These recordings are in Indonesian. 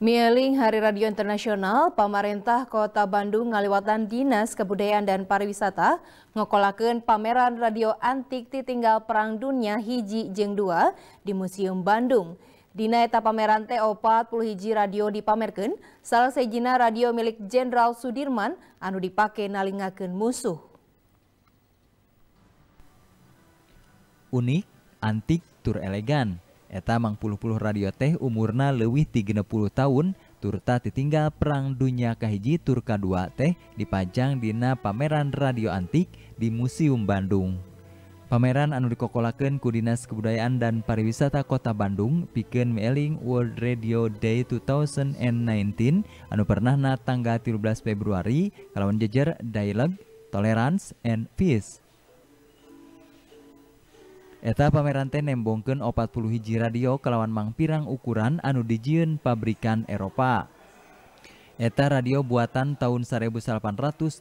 Mieling Hari Radio Internasional, pemerintah Kota Bandung ngaliwatan Dinas Kebudayaan dan Pariwisata ngokolakan pameran radio antik ditinggal Perang Dunia hiji jeng 2 di Museum Bandung. Dina eta pameran T.O. 40 hiji radio dipamerkan, salah sejina radio milik Jenderal Sudirman anu dipake nalingakan musuh. Unik, antik, tur elegan Eta mang puluh-puluh radio teh umurna lewih ti puluh tahun, turta ditinggal Perang Dunia Kahiji Tur Kadua teh dipajang dina pameran radio antik di Museum Bandung. Pameran anu dikokolaken ku Dinas Kebudayaan dan Pariwisata Kota Bandung piken Meeling World Radio Day 2019 anu pernah pernahna tanggal 13 Februari kalawan jejer Dialog, Tolerance, and Peace. Eta teh nembongken 40 hiji radio kelawan mangpirang ukuran anu dijieun pabrikan Eropa. Eta radio buatan tahun 1800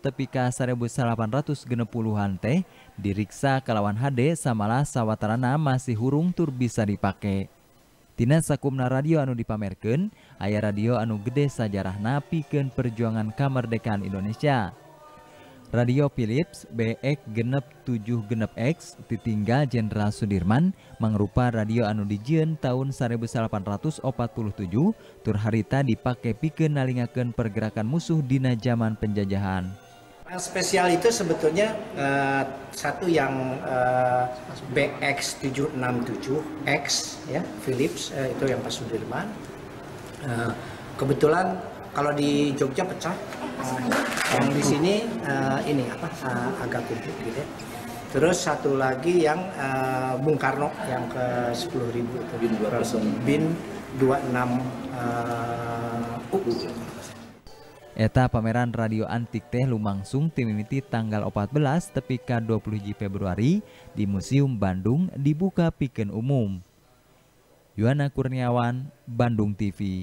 tepika 1860-an teh diriksa kelawan HD samalah sawatarana masih hurung tur bisa dipake. Tina sakumna radio anu dipamerkan, ayah radio anu gede sajarah napikeun perjuangan kemerdekaan Indonesia. Radio Philips BX genep 7 genep X ditinggal Jenderal Sudirman mengrupa radio anu empat tahun 1847 tur dipakai pikir nalingakan pergerakan musuh di zaman penjajahan. Yang spesial itu sebetulnya uh, satu yang eh, uh, BX767X ya Philips uh, itu yang Pak Sudirman. Uh, kebetulan kalau di Jogja pecah. Uh, yang di sini uh, ini apa uh, agak kumpul gitu ya. terus satu lagi yang uh, Bung Karno yang ke 10.000 ribu bin 26 bin dua enam Eta pameran radio antik teh lumangsung timimiti tanggal 14 tepi ka 20 Februari di Museum Bandung dibuka piken umum. Yuana Kurniawan, Bandung TV.